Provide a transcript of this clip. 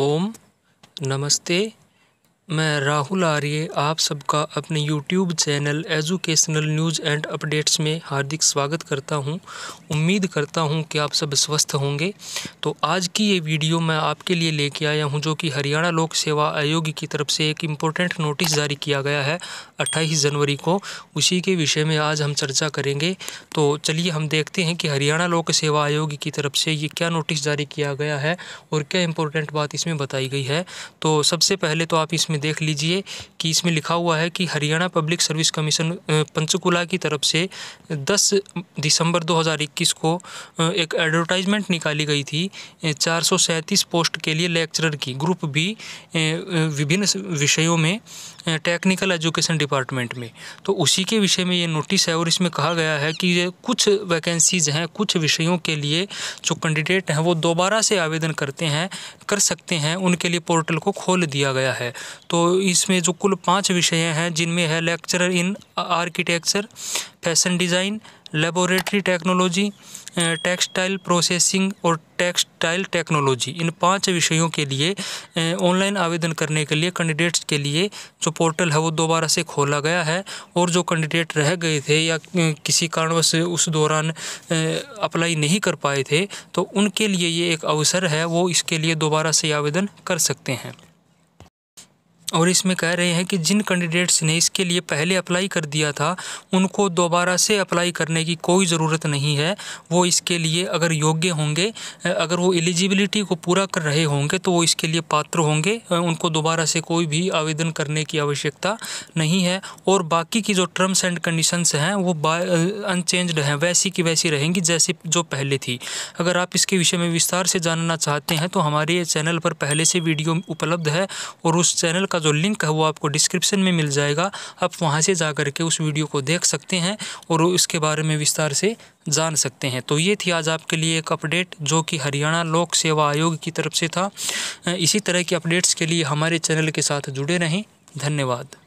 ओम नमस्ते मैं राहुल आर्य आप सबका अपने YouTube channel educational news and updates में हार्दिक स्वागत करता हूं उम्मीद करता हूं कि आप सब स्वस्थ होंगे तो आज की ये वीडियो मैं आपके लिए लेके आया हूं जो कि हरियाणा लोक सेवा आयोग की तरफ से एक इम्पोर्टेंट नोटिस जारी किया गया है 28 जनवरी को उसी के विषय में आज हम चर्चा करेंगे तो चलिए हम देखते हैं कि हरियाणा लोक सेवा आयोग की तरफ से ये क्या नोटिस जारी किया गया है और क्या इम्पोर्टेंट बात इसमें बताई गई है तो सबसे पहले तो आप इसमें इसमें देख लीजिए कि इसमें लिखा हुआ है कि Haryana public service commission Panchkula की तरफ से 10 दिसंबर 2021 को एक एडवर्टाइजमेंट निकाली गई थी चार पोस्ट के लिए लेक्चरर की ग्रुप बी विभिन्न विषयों में टेक्निकल एजुकेशन डिपार्टमेंट में तो उसी के विषय में ये नोटिस है और इसमें कहा गया है कि ये कुछ वैकेंसीज़ हैं कुछ विषयों के लिए जो कैंडिडेट हैं वो दोबारा से आवेदन करते हैं कर सकते हैं उनके लिए पोर्टल को खोल दिया गया है तो इसमें जो कुल पाँच विषय हैं जिनमें है lecturer in architecture fashion design laboratory technology textile processing और टेक्सटाइल टेक्नोलॉजी इन पांच विषयों के लिए ऑनलाइन आवेदन करने के लिए कैंडिडेट्स के लिए जो पोर्टल है वो दोबारा से खोला गया है और जो कैंडिडेट रह गए थे या किसी कारणवश उस दौरान अप्लाई नहीं कर पाए थे तो उनके लिए ये एक अवसर है वो इसके लिए दोबारा से आवेदन कर सकते हैं और इसमें कह रहे हैं कि जिन कैंडिडेट्स ने इसके लिए पहले अप्लाई कर दिया था उनको दोबारा से अप्लाई करने की कोई ज़रूरत नहीं है वो इसके लिए अगर योग्य होंगे अगर वो एलिजिबिलिटी को पूरा कर रहे होंगे तो वो इसके लिए पात्र होंगे उनको दोबारा से कोई भी आवेदन करने की आवश्यकता नहीं है और बाकी की जो टर्म्स एंड कंडीशंस हैं वो अनचेंज्ड हैं वैसी की वैसी रहेंगी जैसी जो पहले थी अगर आप इसके विषय में विस्तार से जानना चाहते हैं तो हमारे चैनल पर पहले से वीडियो उपलब्ध है और उस चैनल का उसका जो लिंक है वो आपको डिस्क्रिप्शन में मिल जाएगा आप वहाँ से जा कर के उस वीडियो को देख सकते हैं और इसके बारे में विस्तार से जान सकते हैं तो ये थी आज आपके लिए एक अपडेट जो कि हरियाणा लोक सेवा आयोग की तरफ से था इसी तरह की अपडेट्स के लिए हमारे चैनल के साथ जुड़े रहें धन्यवाद